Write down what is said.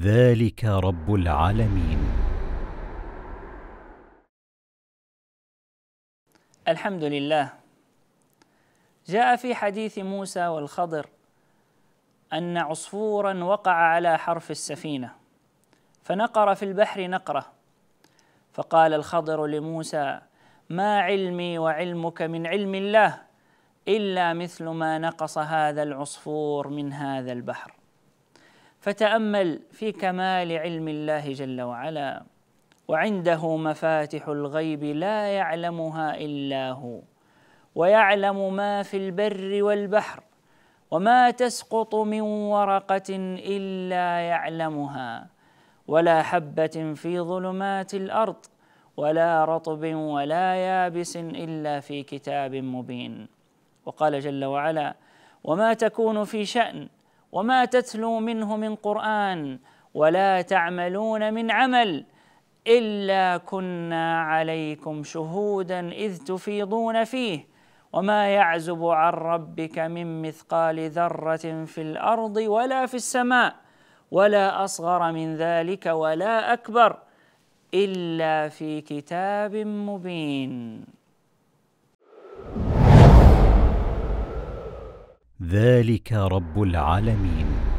ذلك رب العالمين الحمد لله جاء في حديث موسى والخضر ان عصفورا وقع على حرف السفينه فنقر في البحر نقره فقال الخضر لموسى ما علمي وعلمك من علم الله الا مثل ما نقص هذا العصفور من هذا البحر فتامل في كمال علم الله جل وعلا وعنده مفاتح الغيب لا يعلمها الا هو ويعلم ما في البر والبحر وما تسقط من ورقه الا يعلمها ولا حبه في ظلمات الارض ولا رطب ولا يابس الا في كتاب مبين وقال جل وعلا وما تكون في شان وما تتلو منه من قرآن ولا تعملون من عمل إلا كنا عليكم شهودا إذ تفيضون فيه وما يعزب عن ربك من مثقال ذرة في الأرض ولا في السماء ولا أصغر من ذلك ولا أكبر إلا في كتاب مبين ذلك رب العالمين